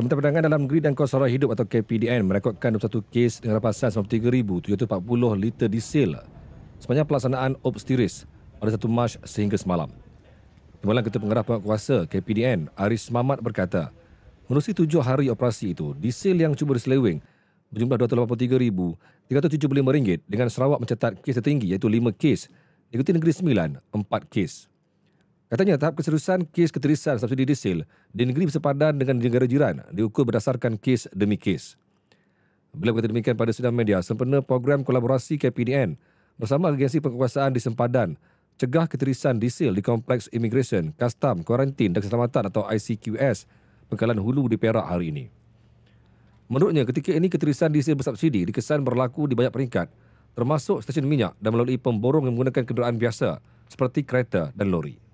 Kementerian Perdagangan Dalam Negeri dan Kos Hidup atau KPDN merekodkan 21 kes dengan rapasan 93,740 liter diesel sepanjang pelaksanaan Obstiris pada 1 Mac sehingga semalam. Timbalan Ketua Pengarah Penguasa KPDN Aris Mamat berkata, menerusi tujuh hari operasi itu, diesel yang cuba diselewing berjumlah RM283,375 dengan Sarawak mencetak kes tertinggi iaitu 5 kes, ikuti Negeri Sembilan, 4 kes. Katanya tahap keseriusan kes keterisan subsidi diesel di negeri bersepadan dengan negara jiran diukur berdasarkan kes demi kes. Beliau berkata demikian pada sidang media sempena program kolaborasi KPDN bersama agensi penguasaan di sempadan cegah keterisan diesel di Kompleks Immigration, kastam, Quarantine dan Keselamatan atau ICQS pengkalan hulu di Perak hari ini. Menurutnya, ketika ini keterisan diesel bersubsidi dikesan berlaku di banyak peringkat termasuk stesen minyak dan melalui pemborong yang menggunakan kenderaan biasa seperti kereta dan lori.